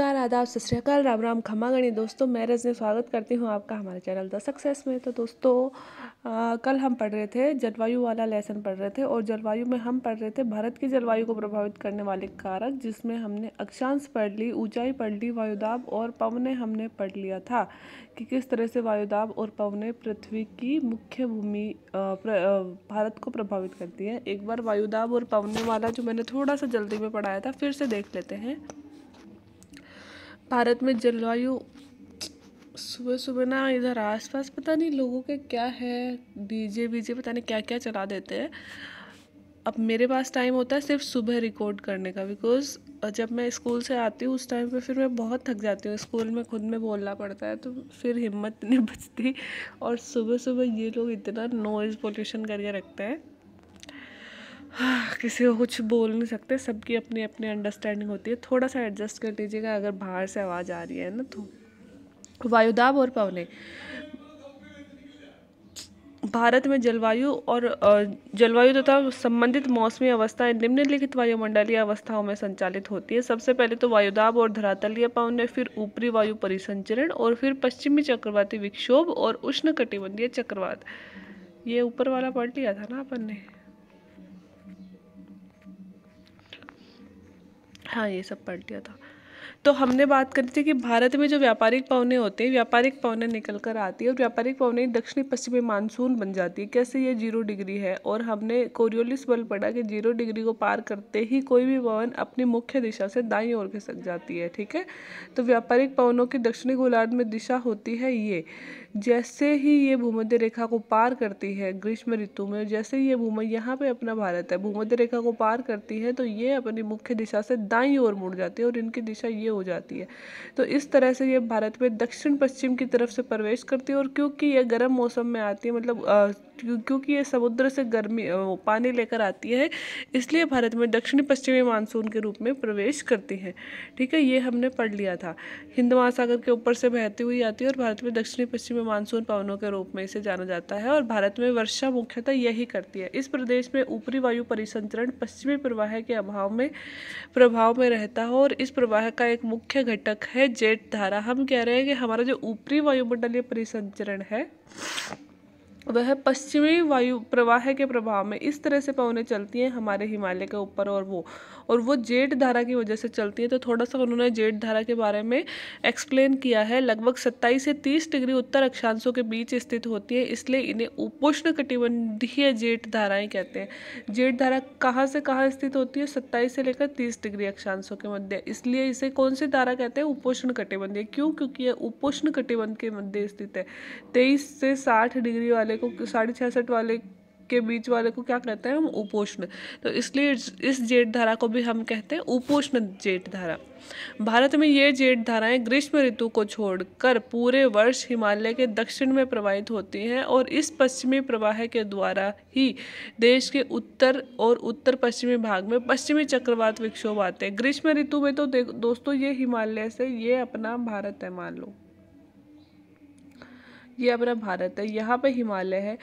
नमस्कार आदाब सत राम राम खमा गणी दोस्तों मैं रजनी स्वागत करती हूँ आपका हमारे चैनल द सक्सेस में तो दोस्तों आ, कल हम पढ़ रहे थे जलवायु वाला लेसन पढ़ रहे थे और जलवायु में हम पढ़ रहे थे भारत की जलवायु को प्रभावित करने वाले कारक जिसमें हमने अक्षांश पढ़ ली ऊंचाई पढ़ ली वायुदाब और पवने हमने पढ़ लिया था कि किस तरह से वायुदाब और पवने पृथ्वी की मुख्य भूमि भारत को प्रभावित करती है एक बार वायुदाब और पवने वाला जो मैंने थोड़ा सा जल्दी में पढ़ाया था फिर से देख लेते हैं भारत में जलवायु सुबह सुबह ना इधर आसपास पता नहीं लोगों के क्या है डीजे वीजे पता नहीं क्या क्या चला देते हैं अब मेरे पास टाइम होता है सिर्फ सुबह रिकॉर्ड करने का बिकॉज जब मैं स्कूल से आती हूँ उस टाइम पे फिर मैं बहुत थक जाती हूँ स्कूल में खुद में बोलना पड़ता है तो फिर हिम्मत नहीं बचती और सुबह सुबह ये लोग इतना नॉइज़ पोल्यूशन करके रखते हैं किसी को कुछ बोल नहीं सकते सबकी अपनी अपनी अंडरस्टैंडिंग होती है थोड़ा सा एडजस्ट कर लीजिएगा अगर बाहर से आवाज़ आ रही है ना तो वायुदाब और पवने भारत में जलवायु और जलवायु तथा तो संबंधित मौसमी अवस्थाएं निम्नलिखित वायुमंडलीय अवस्थाओं में संचालित होती है सबसे पहले तो वायुदाब और धरातलीय पवने फिर ऊपरी वायु परिसंचरण और फिर पश्चिमी चक्रवाती विक्षोभ और उष्ण कटिबंधीय चक्रवात ये ऊपर वाला पढ़ लिया था ना अपन ने हाँ ये सब पढ़ लिया था तो हमने बात करी थी कि भारत में जो व्यापारिक पवने होते हैं व्यापारिक पवने निकल कर आती है और व्यापारिक पवने दक्षिणी पश्चिमी मानसून बन जाती है कैसे ये जीरो डिग्री है और हमने कोरियोलिस बल पढ़ा कि जीरो डिग्री को पार करते ही कोई भी पवन अपनी मुख्य दिशा से दाई ओर खिसक जाती है ठीक है तो व्यापारिक पवनों की दक्षिणी गोलार्ध में दिशा होती है ये जैसे ही ये भूमध्य रेखा को पार करती है ग्रीष्म ऋतु में जैसे ही ये भूमि यहाँ पे अपना भारत है भूमध्य रेखा को पार करती है तो ये अपनी मुख्य दिशा से दाई ओर मुड़ जाती है और इनकी दिशा ये हो जाती है तो इस तरह से ये भारत में दक्षिण पश्चिम की तरफ से प्रवेश करती है और क्योंकि ये गर्म मौसम में आती है मतलब क्योंकि ये समुद्र से गर्मी पानी लेकर आती है इसलिए भारत में दक्षिणी पश्चिमी मानसून के रूप में प्रवेश करती है ठीक है ये हमने पढ़ लिया था हिंद महासागर के ऊपर से बहती हुई आती है और भारत में दक्षिणी पश्चिमी मानसून पवनों के रूप में इसे जाना जाता है और भारत में वर्षा मुख्यतः यही करती है इस प्रदेश में ऊपरी वायु परिसंचरण पश्चिमी प्रवाह के अभाव में प्रभाव में रहता है और इस प्रवाह का एक मुख्य घटक है जेट धारा हम कह रहे हैं कि हमारा जो ऊपरी वायुमंडलीय परिसंचरण है वह पश्चिमी वायु प्रवाह के प्रभाव में इस तरह से पवने चलती हैं हमारे हिमालय के ऊपर और वो और वो जेठ धारा की वजह से चलती हैं तो थोड़ा सा उन्होंने जेठ धारा के बारे में एक्सप्लेन किया है लगभग सत्ताईस से तीस डिग्री उत्तर अक्षांशों के बीच स्थित होती है इसलिए इन्हें उपोष्ण कटिबंधीय जेठ धाराएँ कहते हैं जेठ धारा कहाँ से कहाँ स्थित होती है सत्ताईस से लेकर तीस डिग्री अक्षांशों के मध्य इसलिए इसे कौन सी धारा कहते हैं उपोष्ण कटिबंधीय क्यों क्योंकि यह उपोष्ण कटिबंध के मध्य स्थित है तेईस से साठ डिग्री वाले को साढ़े छियासठ वाले के बीच वाले को क्या कहते हैं हम उपोष्ण तो इसलिए इस जेठ धारा को भी हम कहते हैं उपोष्ण जेठ धारा भारत में ये जेठ धाराएं ग्रीष्म ऋतु को छोड़कर पूरे वर्ष हिमालय के दक्षिण में प्रवाहित होती हैं और इस पश्चिमी प्रवाह के द्वारा ही देश के उत्तर और उत्तर पश्चिमी भाग में पश्चिमी चक्रवात विक्षोभ आते हैं ग्रीष्म ऋतु में तो दोस्तों ये हिमालय से ये अपना भारत है मान लो ये अपना भारत है यहाँ पे हिमालय है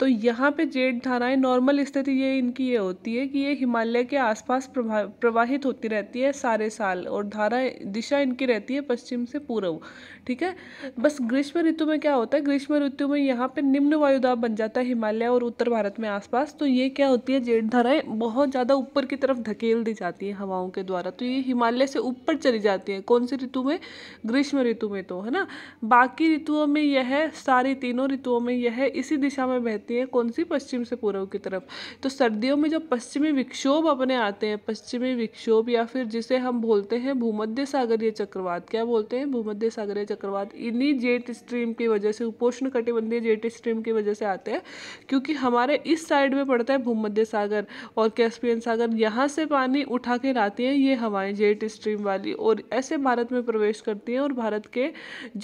तो यहाँ पे जेठ धाराएं नॉर्मल स्थिति ये इनकी ये होती है कि ये हिमालय के आसपास प्रवाहित होती रहती है सारे साल और धारा दिशा इनकी रहती है पश्चिम से पूर्व ठीक है बस ग्रीष्म ऋतु में क्या होता है ग्रीष्म ऋतु में यहाँ पे निम्न वायुदाब बन जाता है हिमालय और उत्तर भारत में आसपास तो ये क्या होती है जेठ धाराएं बहुत ज़्यादा ऊपर की तरफ धकेल दी जाती हैं हवाओं के द्वारा तो ये हिमालय से ऊपर चली जाती है कौन सी ऋतु में ग्रीष्म ऋतु में तो है ना बाकी ऋतुओं में यह सारी तीनों ऋतुओं में यह इसी दिशा में बहती है कौन सी पश्चिम से पूर्व की तरफ तो सर्दियों में जो पश्चिमी विक्षोभ अपने आते हैं पश्चिमी विक्षोभ या फिर जिसे हम बोलते हैं भूमध्य सागरीय चक्रवात क्या बोलते हैं भूमध्य सागरीय चक्रवात इन्हीं जेट स्ट्रीम की वजह से उपोष्ण कटिबंधीय जेट स्ट्रीम की वजह से आते हैं क्योंकि हमारे इस साइड में पड़ता है भूमध्य सागर और कैस्पियन सागर यहाँ से पानी उठा के लाती हैं ये हवाएं जेट स्ट्रीम वाली और ऐसे भारत में प्रवेश करती हैं और भारत के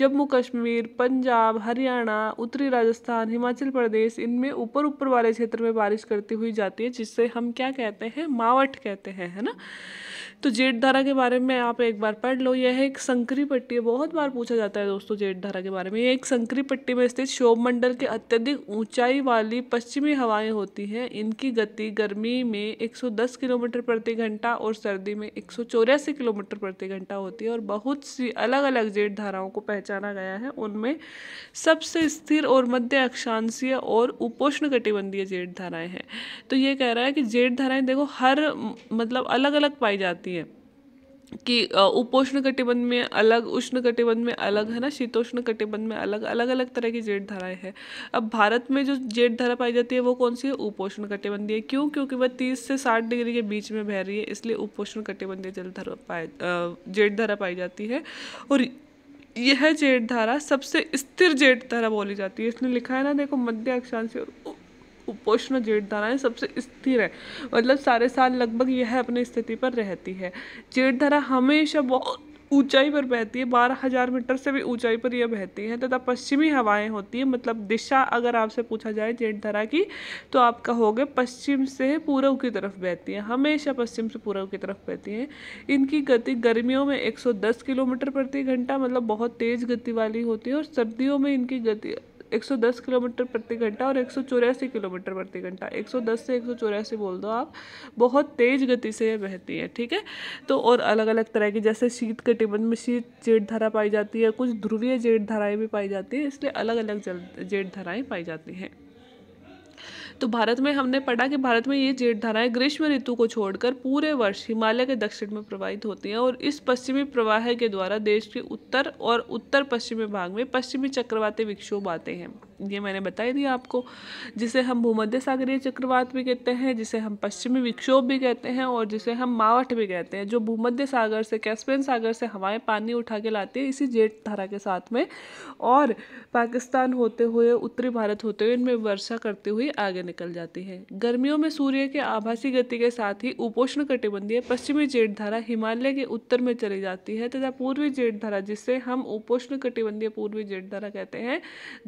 जम्मू कश्मीर पंजाब हरियाणा उत्तरी राजस्थान हिमाचल प्रदेश इनमें ऊपर ऊपर वाले क्षेत्र में बारिश करती हुई जाती है जिससे हम क्या कहते हैं मावट कहते हैं है ना तो जेट धारा के बारे में आप एक बार पढ़ लो यह एक संकरी पट्टी है बहुत बार पूछा पूछा जाता है दोस्तों जेठ धारा के बारे में ये एक संकरी पट्टी में स्थित शोभ मंडल के अत्यधिक ऊंचाई वाली पश्चिमी हवाएं होती हैं इनकी गति गर्मी में 110 किलोमीटर प्रति घंटा और सर्दी में एक किलोमीटर प्रति घंटा होती है और बहुत सी अलग अलग जेठ धाराओं को पहचाना गया है उनमें सबसे स्थिर और मध्य अक्षांशीय और उपोष्ण कटिबंधीय जेठ धाराएँ हैं तो ये कह रहा है कि जेठ धाराएँ देखो हर मतलब अलग अलग पाई जाती हैं कि उपोष्ण कटिबंध में अलग उष्ण कटिबंध में अलग है ना शीतोष्ण कटिबंध में अलग अलग अलग तरह की जेठ धाराएं हैं अब भारत में जो जेठ धारा पाई जाती है वो कौन सी है उपोष्ण कटिबंधीय क्यों क्योंकि वह तीस से साठ डिग्री के बीच में बह रही है इसलिए उपोष्ण कटिबंधीय जल धारा पाए जेठ धारा पाई जाती है और यह जेठ धारा सबसे स्थिर जेठ धारा बोली जाती है इसने लिखा है ना देखो मध्य अक्षांश उपोष्ण जीवधाराएँ सबसे स्थिर है मतलब सारे साल लगभग यह अपनी स्थिति पर रहती है जीवधारा हमेशा बहुत ऊंचाई पर बहती है बारह हज़ार मीटर से भी ऊंचाई पर यह बहती है तथा पश्चिमी हवाएं होती है मतलब दिशा अगर आपसे पूछा जाए जेठधरा की तो आप कहोगे पश्चिम से पूर्व की तरफ बहती है हमेशा पश्चिम से पूर्व की तरफ बहती है इनकी गति गर्मियों में 110 किलोमीटर प्रति घंटा मतलब बहुत तेज़ गति वाली होती है और सर्दियों में इनकी गति 110 किलोमीटर प्रति घंटा और एक किलोमीटर प्रति घंटा 110 से एक बोल दो आप बहुत तेज़ गति से बहती है ठीक है तो और अलग अलग तरह की जैसे शीत कटिबंध में शीत जेठ धारा पाई जाती है कुछ ध्रुवीय जेठ धाराएँ भी पाई जाती है इसलिए अलग अलग जेठ धाराएँ पाई जाती हैं तो भारत में हमने पढ़ा कि भारत में ये जेठ धाराएँ ग्रीष्म ऋतु को छोड़कर पूरे वर्ष हिमालय के दक्षिण में प्रवाहित होती हैं और इस पश्चिमी प्रवाह के द्वारा देश के उत्तर और उत्तर पश्चिमी भाग में पश्चिमी चक्रवाती विक्षोभ आते हैं ये मैंने बताई दिया आपको जिसे हम भूमध्य सागरीय चक्रवात भी कहते हैं जिसे हम पश्चिमी विक्षोभ भी कहते हैं और जिसे हम मावठ भी कहते हैं जो भूमध्य सागर से कैस्पियन सागर से हवाएं पानी उठा के लाती है इसी जेठ धारा के साथ में और पाकिस्तान होते हुए उत्तरी भारत होते हुए इनमें वर्षा करते हुए आगे निकल जाती है गर्मियों में सूर्य के आभासी गति के साथ ही उपोष्ण कटिबंधीय पश्चिमी जेठ धारा हिमालय के उत्तर में चली जाती है तथा पूर्वी जेठ धारा जिसे हम उपोष्ण कटिबंधीय पूर्वी जेठ धारा कहते हैं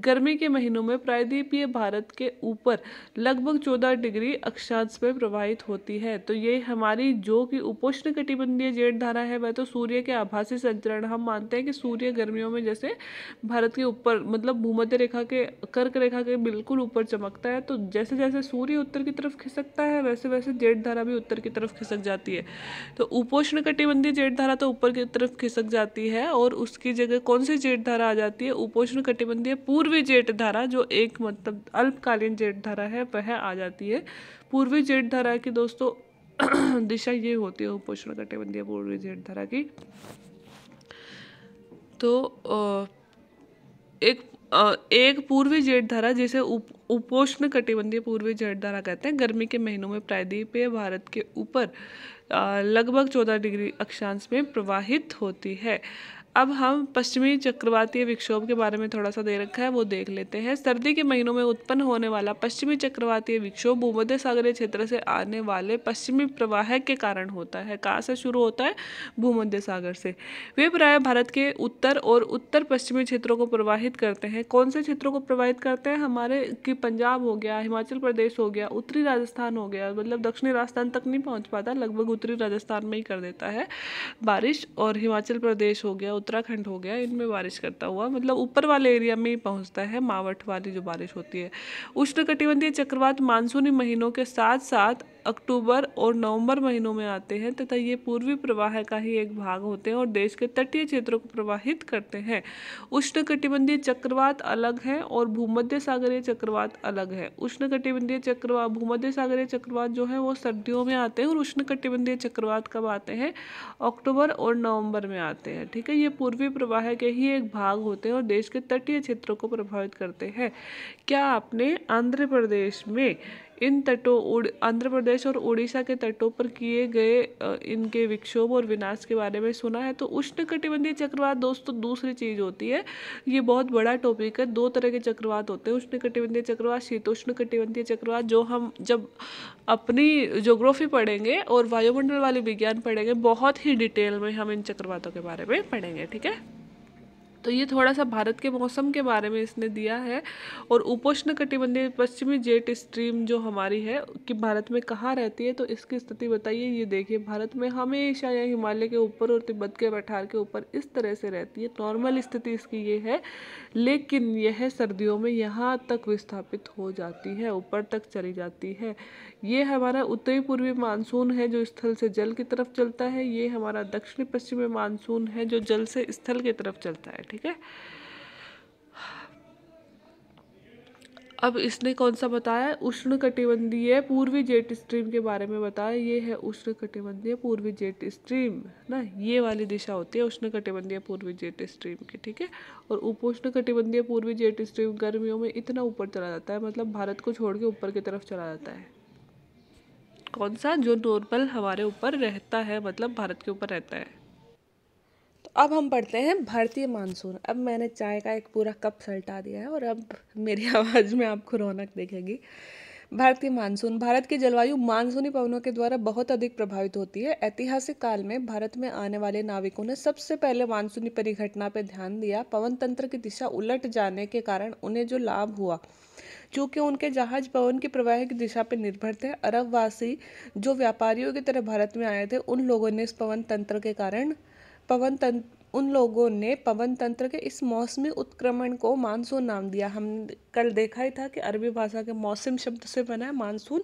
गर्मी के महीनों में प्रायद्वीपीय भारत के ऊपर लगभग चौदह डिग्री अक्षांश में प्रवाहित होती है तो ये हमारी जो कि उपोष्ण कटिबंधीय जेठ धारा है वह तो सूर्य के आभासी संचरण हम मानते हैं कि सूर्य गर्मियों में जैसे भारत के ऊपर मतलब भूमध्य रेखा के कर्क रेखा के बिल्कुल ऊपर चमकता है तो जैसे जैसे जैसे सूर्य उत्तर की तरफ खिसकता है वैसे वैसे जेठ धारा भी उत्तर की तरफ खिसक जाती है तो उपोष्ण कटिबंधीय जेठ धारा तो ऊपर की तरफ खिसक जाती है और उसकी जगह कौन सी जेठ धारा आ जाती है उपोष्ण कटिबंधीय पूर्वी जेठ धारा जो एक मतलब अल्पकालीन जेठ धारा है वह आ जाती है पूर्वी जेठ धारा की दोस्तों दिशा ये होती है उपोषण कटिबंधीय पूर्वी जेठ धारा की तो एक एक पूर्वी जेठ धारा जिसे उप उपोष्ण कटिबंधीय पूर्वी जेठ धारा कहते हैं गर्मी के महीनों में प्रायद्वीपीय भारत के ऊपर लगभग चौदह डिग्री अक्षांश में प्रवाहित होती है अब हम पश्चिमी चक्रवातीय विक्षोभ के बारे में थोड़ा सा दे रखा है वो देख लेते हैं सर्दी के महीनों में उत्पन्न होने वाला पश्चिमी चक्रवातीय विक्षोभ भूमध्य सागरीय क्षेत्र से आने वाले पश्चिमी प्रवाह के कारण होता है कहाँ से शुरू होता है भूमध्य सागर से वे प्राय भारत के उत्तर और उत्तर पश्चिमी क्षेत्रों को प्रवाहित करते हैं कौन से क्षेत्रों को प्रवाहित करते हैं हमारे कि पंजाब हो गया हिमाचल प्रदेश हो गया उत्तरी राजस्थान हो गया मतलब दक्षिणी राजस्थान तक नहीं पहुँच पाता लगभग उत्तरी राजस्थान में ही कर देता है बारिश और हिमाचल प्रदेश हो गया उत्तराखंड हो गया इनमें बारिश करता हुआ मतलब ऊपर वाले एरिया में ही पहुँचता है मावठ वाली जो बारिश होती है उष्णकटिबंधीय चक्रवात मानसूनी महीनों के साथ साथ अक्टूबर और नवंबर महीनों में आते हैं तथा ये पूर्वी प्रवाह का ही एक भाग होते हैं और देश के तटीय क्षेत्रों को प्रवाहित करते हैं उष्णकटिबंधीय चक्रवात अलग है और भूमध्य सागरीय चक्रवात अलग है उष्णकटिबंधीय चक्रवात भूमध्य सागरीय चक्रवात जो है वो सर्दियों में आते हैं और उष्णकटिबंधीय चक्रवात कब आते हैं अक्टूबर और नवम्बर में आते हैं ठीक है ये ये पूर्वी प्रवाह के ही एक भाग होते हैं और देश के तटीय क्षेत्रों को प्रभावित करते हैं क्या आपने आंध्र प्रदेश में इन तटों आंध्र प्रदेश और उड़ीसा के तटों पर किए गए इनके विक्षोभ और विनाश के बारे में सुना है तो उष्णकटिबंधीय चक्रवात दोस्तों दूसरी चीज़ होती है ये बहुत बड़ा टॉपिक है दो तरह के चक्रवात होते हैं उष्णकटिबंधीय चक्रवात शीतोष्ण कटिबंधीय चक्रवात जो हम जब अपनी जोग्राफी पढ़ेंगे और वायुमंडल वाले विज्ञान पढ़ेंगे बहुत ही डिटेल में हम इन चक्रवातों के बारे में पढ़ेंगे ठीक है तो ये थोड़ा सा भारत के मौसम के बारे में इसने दिया है और उपोष्ण कटिबंधीय पश्चिमी जेट स्ट्रीम जो हमारी है कि भारत में कहाँ रहती है तो इसकी स्थिति बताइए ये देखिए भारत में हमेशा यह हिमालय के ऊपर और तिब्बत के पठार के ऊपर इस तरह से रहती है नॉर्मल स्थिति इसकी ये है लेकिन यह सर्दियों में यहाँ तक विस्थापित हो जाती है ऊपर तक चली जाती है ये हमारा उत्तरी पूर्वी मानसून है जो स्थल से जल की तरफ चलता है ये हमारा दक्षिणी पश्चिमी मानसून है जो जल से स्थल की तरफ चलता है ठीक है अब इसने कौन सा बताया उष्ण कटिबंधीय पूर्वी जेट स्ट्रीम के बारे में बताया ये है उष्ण कटिबंधीय पूर्वी जेट स्ट्रीम ना ये वाली दिशा होती है उष्ण कटिबंधीय पूर्वी जेट स्ट्रीम की ठीक है और उपोष्ण कटिबंधीय पूर्वी जेट स्ट्रीम गर्मियों में इतना ऊपर चला जाता है मतलब भारत को छोड़ के ऊपर की तरफ चला जाता है कौन सा जो नॉर्मल हमारे ऊपर रहता है मतलब भारत के ऊपर रहता है तो अब हम पढ़ते हैं भारतीय मानसून अब मैंने चाय का एक पूरा कप सलटा दिया है और अब मेरी आवाज़ में आपको रौनक देखेगी भारतीय मानसून भारत की जलवायु मानसूनी पवनों के द्वारा बहुत अधिक प्रभावित होती है ऐतिहासिक काल में भारत में आने वाले नाविकों ने सबसे पहले मानसूनी परिघटना पर ध्यान दिया पवन तंत्र की दिशा उलट जाने के कारण उन्हें जो लाभ हुआ चूँकि उनके जहाज पवन के प्रवाह की दिशा पर निर्भर थे अरबवासी जो व्यापारियों की तरह भारत में आए थे उन लोगों ने इस पवन तंत्र के कारण पवन तंत्र उन लोगों ने पवन तंत्र के इस मौसमी उत्क्रमण को मानसून नाम दिया हम कल देखा ही था कि अरबी भाषा के मौसम शब्द से बना है मानसून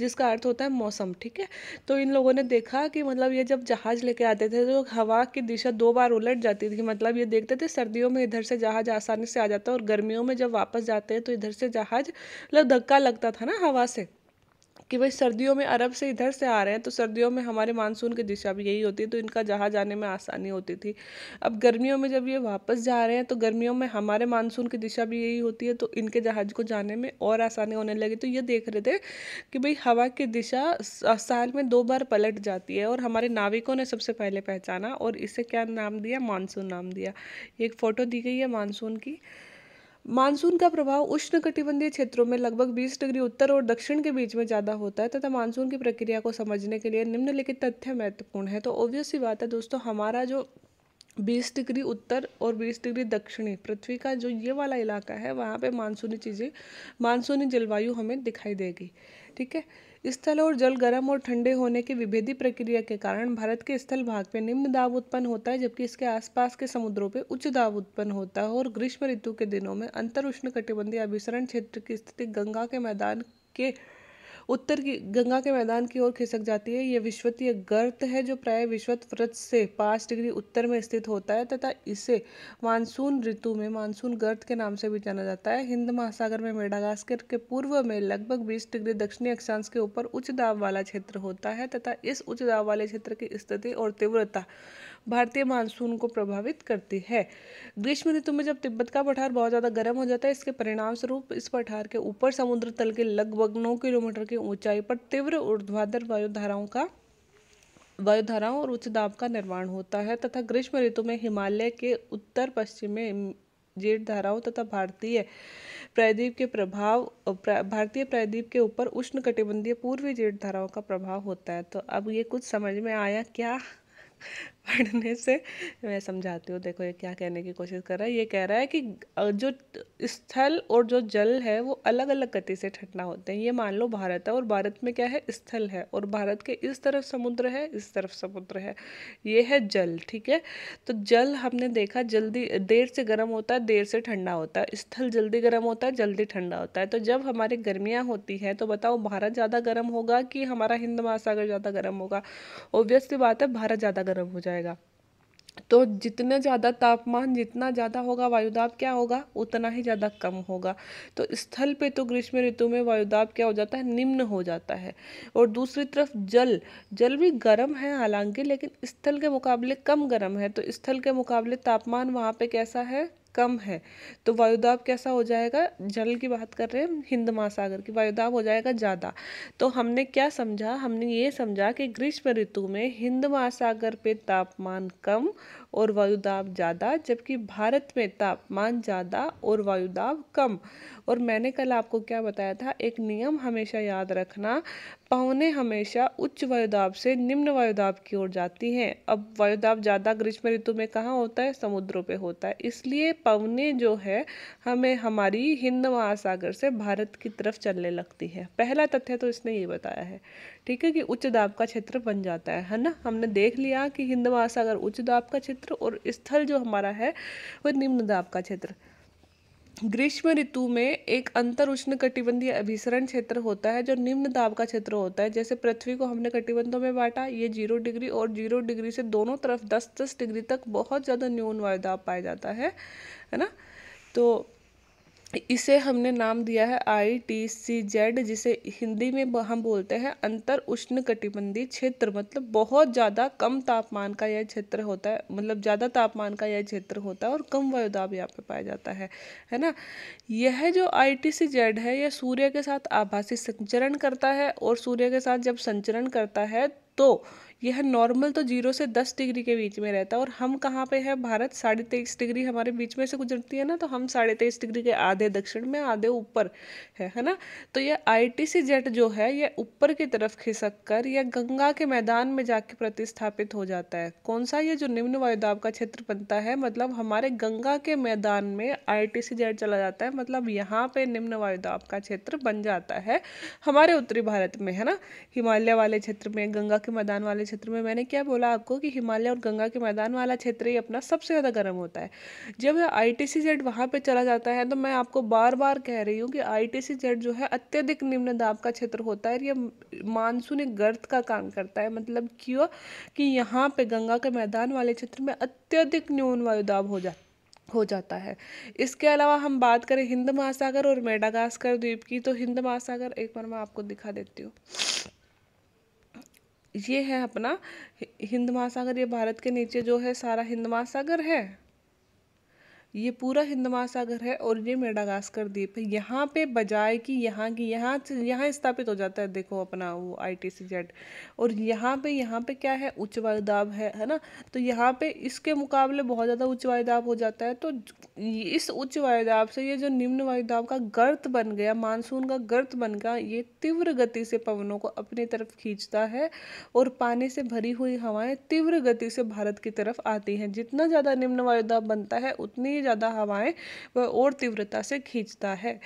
जिसका अर्थ होता है मौसम ठीक है तो इन लोगों ने देखा कि मतलब ये जब जहाज़ लेके आते थे तो हवा की दिशा दो बार उलट जाती थी मतलब ये देखते थे सर्दियों में इधर से जहाज़ आसानी से आ जाता है और गर्मियों में जब वापस जाते हैं तो इधर से जहाज़ मतलब धक्का लगता था ना हवा से कि भाई सर्दियों में अरब से इधर से आ रहे हैं तो सर्दियों में हमारे मानसून की दिशा भी यही होती है तो इनका जहाँ जाने में आसानी होती थी अब गर्मियों में जब ये वापस जा रहे हैं तो गर्मियों में हमारे मानसून की दिशा भी यही होती है तो इनके जहाज़ को जाने में और आसानी होने लगी तो ये देख रहे थे कि भाई हवा की दिशा साल में दो बार पलट जाती है और हमारे नाविकों ने सबसे पहले पहचाना और इसे क्या नाम दिया मानसून नाम दिया एक फ़ोटो दी गई है मानसून की मानसून का प्रभाव उष्णकटिबंधीय क्षेत्रों में लगभग 20 डिग्री उत्तर और दक्षिण के बीच में ज़्यादा होता है तथा मानसून की प्रक्रिया को समझने के लिए निम्नलिखित तथ्य महत्वपूर्ण है तो ऑब्वियस ही बात है दोस्तों हमारा जो 20 डिग्री उत्तर और 20 डिग्री दक्षिणी पृथ्वी का जो ये वाला इलाका है वहाँ पर मानसूनी चीज़ें मानसूनी जलवायु हमें दिखाई देगी ठीक है स्थल और जल गर्म और ठंडे होने की विभेदी प्रक्रिया के कारण भारत के स्थल भाग पे निम्न दाब उत्पन्न होता है जबकि इसके आसपास के समुद्रों पे उच्च दाब उत्पन्न होता है और ग्रीष्म ऋतु के दिनों में अंतर उष्ण कटिबंधीय अभिसरण क्षेत्र की स्थिति गंगा के मैदान के उत्तर की गंगा के मैदान की ओर खिसक जाती है यह विश्वतीय गर्त है जो प्राय विश्वत व्रत से पाँच डिग्री उत्तर में स्थित होता है तथा इसे मानसून ऋतु में मानसून गर्त के नाम से भी जाना जाता है हिंद महासागर में मेडागास्कर के पूर्व में लगभग बीस डिग्री दक्षिणी अक्षांश के ऊपर उच्च दाब वाला क्षेत्र होता है तथा इस उच्च दाब वाले क्षेत्र की स्थिति और तीव्रता भारतीय मानसून को प्रभावित करती है ग्रीष्म ऋतु में जब तिब्बत का पठार बहुत ज़्यादा गर्म हो जाता है इसके परिणाम स्वरूप इस पठार के ऊपर समुद्र तल के लगभग नौ किलोमीटर की ऊंचाई पर तीव्र ऊर्ध्वाधर वायुधाराओं का वायुधाराओं और उच्च दाब का निर्माण होता है तथा ग्रीष्म ऋतु में हिमालय के उत्तर पश्चिम में जेठ धाराओं तथा भारतीय प्रायद्वीप के प्रभाव प्रा, भारतीय प्रायद्वीप के ऊपर उष्ण कटिबंधीय पूर्वी जेठ धाराओं का प्रभाव होता है तो अब ये कुछ समझ में आया क्या पढ़ने से मैं समझाती हूँ देखो ये क्या कहने की कोशिश कर रहा है ये कह रहा है कि जो स्थल और जो जल है वो अलग अलग गति से ठटना होते हैं ये मान लो भारत है और भारत में क्या है स्थल है और भारत के इस तरफ समुद्र है इस तरफ समुद्र है ये है जल ठीक है तो जल हमने देखा जल्दी देर से गर्म होता है देर से ठंडा होता है स्थल जल्दी गर्म होता है जल्दी ठंडा होता है तो जब हमारी गर्मियाँ होती हैं तो बताओ भारत ज़्यादा गर्म होगा कि हमारा हिंद महासागर ज़्यादा गर्म होगा ओबियसली बात है भारत ज़्यादा गर्म हो जाए जाएगा तो जितना ज़्यादा तापमान जितना ज़्यादा होगा वायुदाब क्या होगा उतना ही ज़्यादा कम होगा तो स्थल पे तो ग्रीष्म ऋतु में वायुदाब क्या हो जाता है निम्न हो जाता है और दूसरी तरफ जल जल भी गर्म है हालांकि लेकिन स्थल के मुकाबले कम गर्म है तो स्थल के मुकाबले तापमान वहाँ पे कैसा है कम है तो वायुदाब कैसा हो जाएगा जल की बात कर रहे हैं हिंद महासागर की वायुदाब हो जाएगा ज़्यादा तो हमने क्या समझा हमने ये समझा कि ग्रीष्म ऋतु में हिंद महासागर पे तापमान कम और वायुदाब ज़्यादा जबकि भारत में तापमान ज़्यादा और वायुदाब कम और मैंने कल आपको क्या बताया था एक नियम हमेशा याद रखना पवने हमेशा उच्च वायुदाब से निम्न वायुदाब की ओर जाती हैं अब वायुदाब ज़्यादा ग्रीष्म ऋतु में कहाँ होता है समुद्रों पे होता है इसलिए पवने जो है हमें हमारी हिंद महासागर से भारत की तरफ चलने लगती है पहला तथ्य तो इसने ये बताया है ठीक है कि उच्च दाब का क्षेत्र बन जाता है है ना हमने देख लिया कि हिंद महासागर उच्च दाब का क्षेत्र और स्थल जो हमारा है वह निम्न दाब का क्षेत्र ग्रीष्म ऋतु में एक अंतर उष्ण कटिबंधीय अभिसरण क्षेत्र होता है जो निम्न दाब का क्षेत्र होता है जैसे पृथ्वी को हमने कटिबंधों में बांटा ये जीरो डिग्री और जीरो डिग्री से दोनों तरफ दस दस डिग्री तक बहुत ज़्यादा न्यून दाब पाया जाता है है ना तो इसे हमने नाम दिया है आई टी सी जेड जिसे हिंदी में हम बोलते हैं अंतर उष्ण कटिबंधी क्षेत्र मतलब बहुत ज़्यादा कम तापमान का यह क्षेत्र होता है मतलब ज़्यादा तापमान का यह क्षेत्र होता है और कम वायुदाब यहाँ पे पाया जाता है है ना यह जो आई टी सी जेड है यह सूर्य के साथ आभासी संचरण करता है और सूर्य के साथ जब संचरण करता है तो यह नॉर्मल तो जीरो से दस डिग्री के बीच में रहता है और हम कहाँ पे है भारत साढ़े तेईस डिग्री हमारे बीच में से गुजरती है ना तो हम साढ़े तेईस डिग्री के आधे दक्षिण में आधे ऊपर है है ना तो यह आईटीसी जेट जो है यह ऊपर की तरफ खिसक कर यह गंगा के मैदान में जाके प्रतिस्थापित हो जाता है कौन सा ये जो निम्न वायुदाब का क्षेत्र बनता है मतलब हमारे गंगा के मैदान में सी जेट चला जाता है मतलब यहाँ पे निम्न वायुदाब का क्षेत्र बन जाता है हमारे उत्तरी भारत में है ना हिमालय वाले क्षेत्र में गंगा के मैदान वाले क्षेत्र में मैंने क्या बोला आपको कि हिमालय और गंगा के मैदान वाला क्षेत्र ही अपना सबसे ज़्यादा गर्म होता है जब आई टी सी जेड वहाँ पर चला जाता है तो मैं आपको बार बार कह रही हूँ कि आई टी सी जेड जो है अत्यधिक निम्न दाब का क्षेत्र होता है यह मानसून एक गर्द का काम करता है मतलब क्यों कि यहाँ पर गंगा के मैदान वाले क्षेत्र में अत्यधिक न्यून वायु दाब हो जाता है हो जाता है इसके अलावा हम बात करें हिंद महासागर और मेडागास्कर द्वीप की तो हिंद महासागर एक बार मैं आपको दिखा देती हूँ ये है अपना हिंद महासागर ये भारत के नीचे जो है सारा हिंद महासागर है ये पूरा हिंद महासागर है और ये मेडागास्कर द्वीप है यहाँ पे बजाय कि यहाँ की यहाँ से यहाँ स्थापित हो जाता है देखो अपना वो आई टी सी जेड और यहाँ पे यहाँ पे क्या है उच्च वायुदाब है है ना तो यहाँ पे इसके मुकाबले बहुत ज़्यादा उच्च वायुदाब हो जाता है तो इस उच्च वायुदाब से ये जो निम्न वायुदाब का गर्त बन गया मानसून का गर्त बन गया ये तीव्र गति से पवनों को अपनी तरफ खींचता है और पानी से भरी हुई हवाएं तीव्र गति से भारत की तरफ आती हैं जितना ज़्यादा निम्न वायुदाब बनता है उतनी ही ज़्यादा हवाएं व और तीव्रता से खींचता है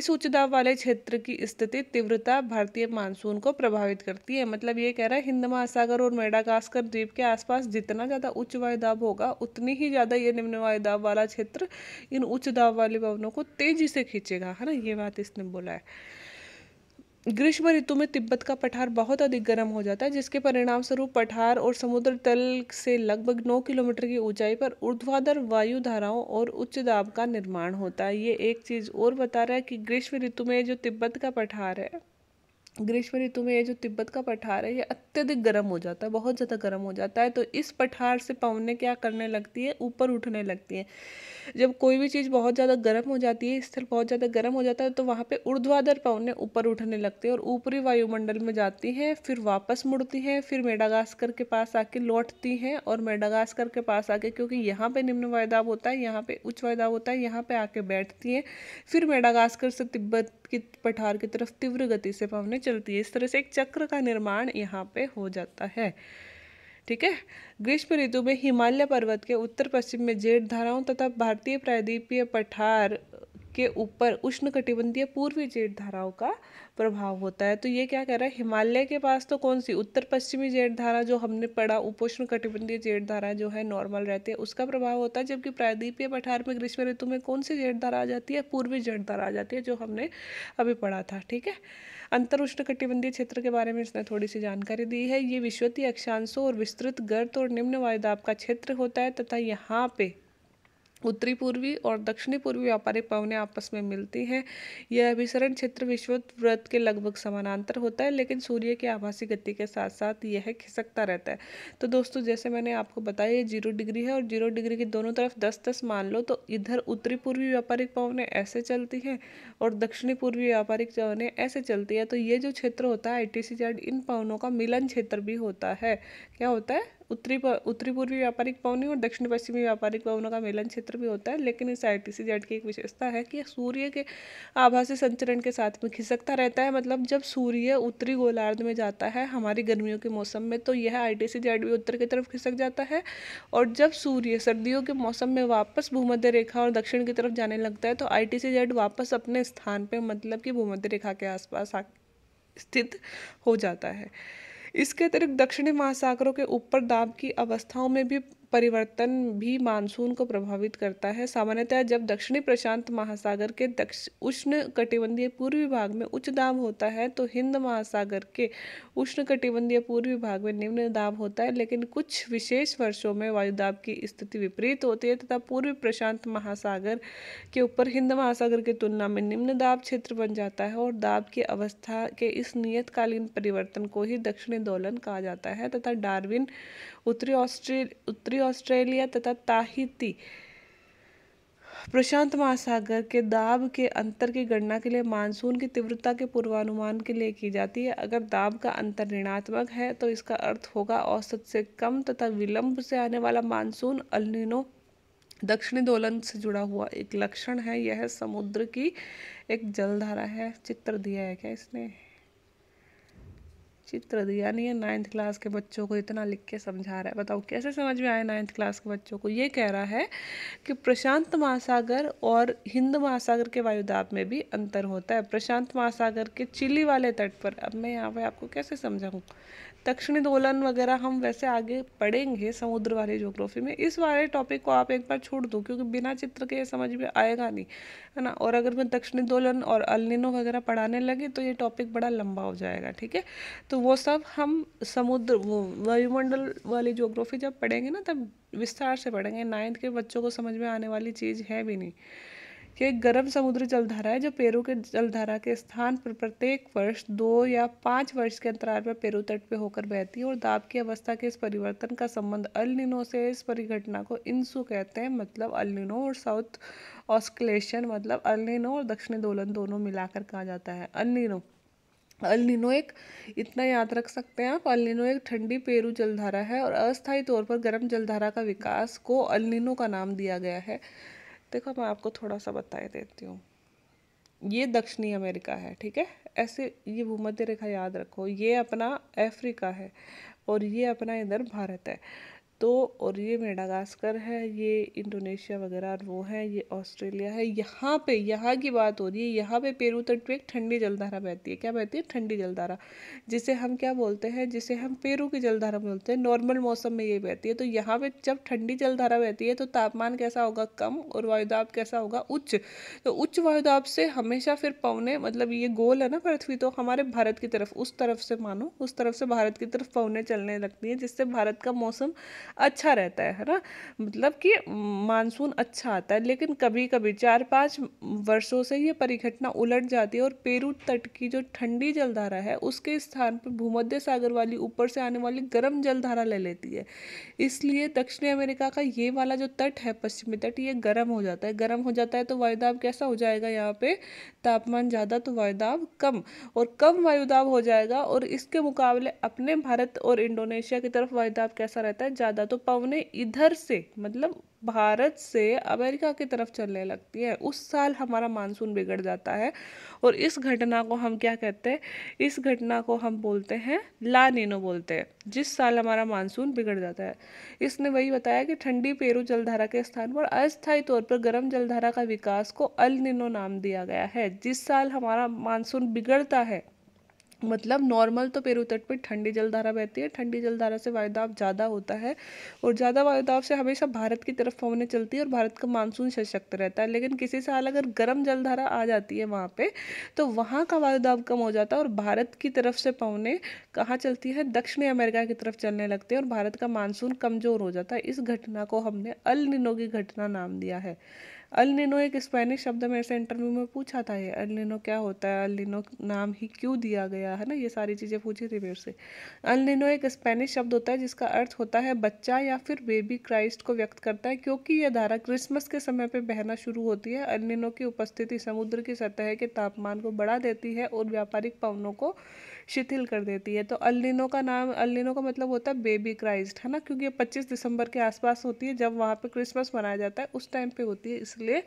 इस उच्च दाब वाले क्षेत्र की स्थिति तीव्रता भारतीय मानसून को प्रभावित करती है मतलब ये कह रहा है हिंद महासागर और मेडागास्कर द्वीप के आसपास जितना ज़्यादा उच्च वायु दाब होगा उतनी ही ज़्यादा ये निम्न वायु दाब वाला क्षेत्र इन उच्च दाब वाले भवनों को तेजी से खींचेगा है ना ये बात इसने बोला है ग्रीष्म ऋतु में तिब्बत का पठार बहुत अधिक गर्म हो जाता है जिसके परिणाम स्वरूप पठार और समुद्र तल से लगभग नौ किलोमीटर की ऊंचाई पर ऊर्ध्वाधर वायु धाराओं और उच्च दाब का निर्माण होता है ये एक चीज़ और बता रहा है कि ग्रीष्म ऋतु में जो तिब्बत का पठार है ग्रीष्म ऋतु में ये जो तिब्बत का पठार है ये अत्यधिक गर्म हो जाता है बहुत ज़्यादा गर्म हो जाता है तो इस पठार से पवने क्या करने लगती है ऊपर उठने लगती है जब कोई भी चीज़ बहुत ज़्यादा गर्म हो जाती है स्थल बहुत ज़्यादा गर्म हो जाता है तो वहाँ पे ऊर्ध्वाधर पवने ऊपर उठने लगते हैं और ऊपरी वायुमंडल में जाती हैं फिर वापस मुड़ती हैं फिर मेडागास्कर के पास आके लौटती हैं और मेडागास्कर के पास आके क्योंकि यहाँ पे निम्न वायदाब होता है यहाँ पे उच्च वायदाब होता है यहाँ पे आके बैठती हैं फिर मेडागास्कर से तिब्बत की पठार की तरफ तीव्र गति से पवने चलती है इस तरह से एक चक्र का निर्माण यहाँ पे हो जाता है ठीक है ग्रीष्म ऋतु में हिमालय पर्वत के उत्तर पश्चिम में जेठ धाराओं तथा भारतीय प्रायद्वीपीय पठार के ऊपर उष्ण कटिबंधीय पूर्वी जेठ धाराओं का प्रभाव होता है तो ये क्या कह रहा है हिमालय के पास तो कौन सी उत्तर पश्चिमी जेठ धारा जो हमने पढ़ा उपोष्ण कटिबंधीय जेठ धारा जो है नॉर्मल रहती है उसका प्रभाव होता है जबकि प्रायद्वीपीय पठार में ग्रीष्म ऋतु में कौन सी जेठ धारा आ जाती है पूर्वी जेठ धारा आ जाती है जो हमने अभी पढ़ा था ठीक है अंतर उष्णकटिबंधीय क्षेत्र के बारे में इसने थोड़ी सी जानकारी दी है ये विश्वतीय अक्षांशों और विस्तृत गर्त और निम्न वायुदाब का क्षेत्र होता है तथा यहाँ पे उत्तरी पूर्वी और दक्षिणी पूर्वी व्यापारिक पवने आपस में मिलती हैं यह अभिसरण क्षेत्र विश्वत व्रत के लगभग समानांतर होता है लेकिन सूर्य की आभासी गति के साथ साथ यह खिसकता रहता है तो दोस्तों जैसे मैंने आपको बताया ये जीरो डिग्री है और जीरो डिग्री की दोनों तरफ दस दस मान लो तो इधर उत्तरी पूर्वी व्यापारिक पवने ऐसे चलती हैं और दक्षिणी पूर्वी व्यापारिक पवने ऐसे चलती है तो ये जो क्षेत्र होता है आई टी इन पवनों का मिलन क्षेत्र भी होता है क्या होता है उत्तरी उत्तरी पूर्वी व्यापारिक पवनी और दक्षिण पश्चिमी व्यापारिक पवनों का मेलन क्षेत्र भी होता है लेकिन इस आई टी की एक विशेषता है कि सूर्य के आभासी संचरण के साथ में खिसकता रहता है मतलब जब सूर्य उत्तरी गोलार्ध में जाता है हमारी गर्मियों के मौसम में तो यह आई टी भी उत्तर की तरफ खिसक जाता है और जब सूर्य सर्दियों के मौसम में वापस भूमध्य रेखा और दक्षिण की तरफ जाने लगता है तो आई टी वापस अपने स्थान पर मतलब कि भूमध्य रेखा के आसपास स्थित हो जाता है इसके अतिरिक्त दक्षिणी महासागरों के ऊपर दाब की अवस्थाओं में भी परिवर्तन भी मानसून को प्रभावित करता है सामान्यतः जब दक्षिणी प्रशांत महासागर के दक्ष उष्ण कटिबंधीय पूर्वी भाग में उच्च दाब होता है तो हिंद महासागर के उष्ण कटिबंधीय पूर्वी भाग में निम्न दाब होता है लेकिन कुछ विशेष वर्षों में वायुदाब की स्थिति विपरीत होती है तथा पूर्वी प्रशांत महासागर के ऊपर हिंद महासागर की तुलना में निम्न दाब क्षेत्र बन जाता है और दाब की अवस्था के इस नियतकालीन परिवर्तन को ही दक्षिणी दोलन कहा जाता है तथा डार्विन उत्तरी ऑस्ट्रे उत्तरी ऑस्ट्रेलिया तथा ताहिती प्रशांत महासागर के दाब के अंतर की गणना के लिए मानसून की तीव्रता के पूर्वानुमान के लिए की जाती है अगर दाब का अंतर ऋणात्मक है तो इसका अर्थ होगा औसत से कम तथा विलंब से आने वाला मानसून अलिनो दक्षिणी दोलन से जुड़ा हुआ एक लक्षण है यह समुद्र की एक जलधारा है चित्र दिया है क्या इसने चित्र दिया नहीं है नाइन्थ क्लास के बच्चों को इतना लिख के समझा रहा है बताओ कैसे समझ में आया नाइन्थ क्लास के बच्चों को ये कह रहा है कि प्रशांत महासागर और हिंद महासागर के वायुदाब में भी अंतर होता है प्रशांत महासागर के चिली वाले तट पर अब मैं यहाँ पर आपको कैसे समझाऊँ दक्षिणी दोलन वगैरह हम वैसे आगे पढ़ेंगे समुद्र वाले ज्योग्राफी में इस वाले टॉपिक को आप एक बार छोड़ दो क्योंकि बिना चित्र के ये समझ में आएगा नहीं है ना और अगर मैं दक्षिणी दोलन और अलिनो वगैरह पढ़ाने लगी तो ये टॉपिक बड़ा लंबा हो जाएगा ठीक है तो वो सब हम समुद्र वो वायुमंडल वाली ज्योग्राफी जब पढ़ेंगे ना तब विस्तार से पढ़ेंगे नाइन्थ के बच्चों को समझ में आने वाली चीज़ है भी नहीं कि एक गर्म समुद्री जलधारा है जो पेरू के जलधारा के स्थान पर प्रत्येक वर्ष दो या पाँच वर्ष के अंतराल पर पेरू तट पर होकर बहती है और दाब की अवस्था के इस परिवर्तन का संबंध अलिनो से इस परिघटना को इंसु कहते हैं मतलब अलिनो और साउथ ऑस्कलेशन मतलब अलिनो और दक्षिणी दोलन दोनों मिलाकर कहा जाता है अलिनो अलिनो एक इतना याद रख सकते हैं आप अलिनो एक ठंडी पेरू जलधारा है और अस्थायी तौर पर गर्म जलधारा का विकास को अलिनो का नाम दिया गया है देखो मैं आपको थोड़ा सा बताए देती हूँ ये दक्षिणी अमेरिका है ठीक है ऐसे ये भूमध्य रेखा याद रखो ये अपना अफ्रीका है और ये अपना इधर भारत है तो और ये मेडागास्कर है ये इंडोनेशिया वगैरह वो है ये ऑस्ट्रेलिया है यहाँ पे यहाँ की बात हो रही है यहाँ पे पेरू तट पे एक ठंडी जलधारा बहती है क्या बहती है ठंडी जलधारा जिसे हम क्या बोलते हैं जिसे हम पेरू की जलधारा बोलते हैं नॉर्मल मौसम में ये बहती है तो यहाँ पे जब ठंडी जलधारा बहती है तो तापमान कैसा होगा कम और वायुदाब कैसा होगा उच्च तो उच्च वायुदाब से हमेशा फिर पवने मतलब ये गोल है ना पृथ्वी तो हमारे भारत की तरफ उस तरफ से मानो उस तरफ से भारत की तरफ पवने चलने लगती हैं जिससे भारत का मौसम अच्छा रहता है है ना मतलब कि मानसून अच्छा आता है लेकिन कभी कभी चार पाँच वर्षों से ये परिघटना उलट जाती है और पेरू तट की जो ठंडी जलधारा है उसके स्थान पर भूमध्य सागर वाली ऊपर से आने वाली गर्म जलधारा ले लेती है इसलिए दक्षिणी अमेरिका का ये वाला जो तट है पश्चिमी तट ये गर्म हो जाता है गर्म हो जाता है तो वायुदाब कैसा हो जाएगा यहाँ पे तापमान ज़्यादा तो वायुदाब कम और कम वायुदाब हो जाएगा और इसके मुकाबले अपने भारत और इंडोनेशिया की तरफ वायुदाब कैसा रहता है ज़्यादा ज़्यादा तो पवने इधर से मतलब भारत से अमेरिका की तरफ चलने लगती है उस साल हमारा मानसून बिगड़ जाता है और इस घटना को हम क्या कहते हैं इस घटना को हम बोलते हैं ला नीनो बोलते हैं जिस साल हमारा मानसून बिगड़ जाता है इसने वही बताया कि ठंडी पेरू जलधारा के स्थान पर अस्थायी तौर पर गर्म जलधारा का विकास को अल नीनो नाम दिया गया है जिस साल हमारा मानसून बिगड़ता है मतलब नॉर्मल तो पेरू तट पर ठंडी जलधारा बहती है ठंडी जलधारा से वायुदाब ज़्यादा होता है और ज़्यादा वायुदाब से हमेशा भारत की तरफ पवने चलती है और भारत का मानसून सशक्त रहता है लेकिन किसी साल अगर गर्म जलधारा आ जाती है वहाँ पे तो वहाँ का वायुदाब कम हो जाता है और भारत की तरफ से पवने कहाँ चलती है दक्षिणी अमेरिका की तरफ चलने लगते हैं और भारत का मानसून कमज़ोर हो जाता है इस घटना को हमने अल निनोगी घटना नाम दिया है अल एक स्पेनिश शब्द मेरे से इंटरव्यू में पूछा था ये अल क्या होता है अल नाम ही क्यों दिया गया है ना ये सारी चीज़ें पूछी थी मेरे से अल एक स्पेनिश शब्द होता है जिसका अर्थ होता है बच्चा या फिर बेबी क्राइस्ट को व्यक्त करता है क्योंकि यह धारा क्रिसमस के समय पर बहना शुरू होती है अल की उपस्थिति समुद्र की सतह के तापमान को बढ़ा देती है और व्यापारिक पवनों को शिथिल कर देती है तो अलिनो का नाम अलिनो का मतलब होता है बेबी क्राइस्ट है ना क्योंकि ये पच्चीस दिसंबर के आसपास होती है जब वहाँ पे क्रिसमस मनाया जाता है उस टाइम पे होती है इसलिए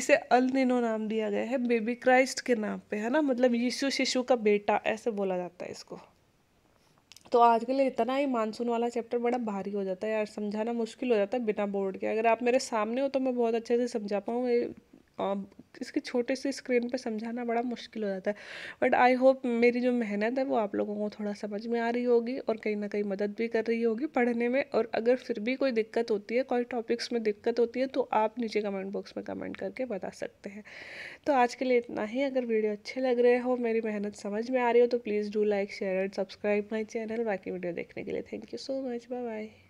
इसे अलिनो नाम दिया गया है बेबी क्राइस्ट के नाम पे है ना मतलब यीशु शिशु का बेटा ऐसे बोला जाता है इसको तो आज के लिए इतना ही मानसून वाला चैप्टर बड़ा भारी हो जाता है यार समझाना मुश्किल हो जाता है बिना बोर्ड के अगर आप मेरे सामने हो तो मैं बहुत अच्छे से समझा पाऊँ इसके छोटे से स्क्रीन पे समझाना बड़ा मुश्किल हो जाता है बट आई होप मेरी जो मेहनत है वो आप लोगों को थोड़ा समझ में आ रही होगी और कहीं ना कहीं मदद भी कर रही होगी पढ़ने में और अगर फिर भी कोई दिक्कत होती है कोई टॉपिक्स में दिक्कत होती है तो आप नीचे कमेंट बॉक्स में कमेंट करके बता सकते हैं तो आज के लिए इतना ही अगर वीडियो अच्छे लग रहे हो मेरी मेहनत समझ में आ रही हो तो please do like share and subscribe my channel बाकी वीडियो देखने के लिए thank you so much bye bye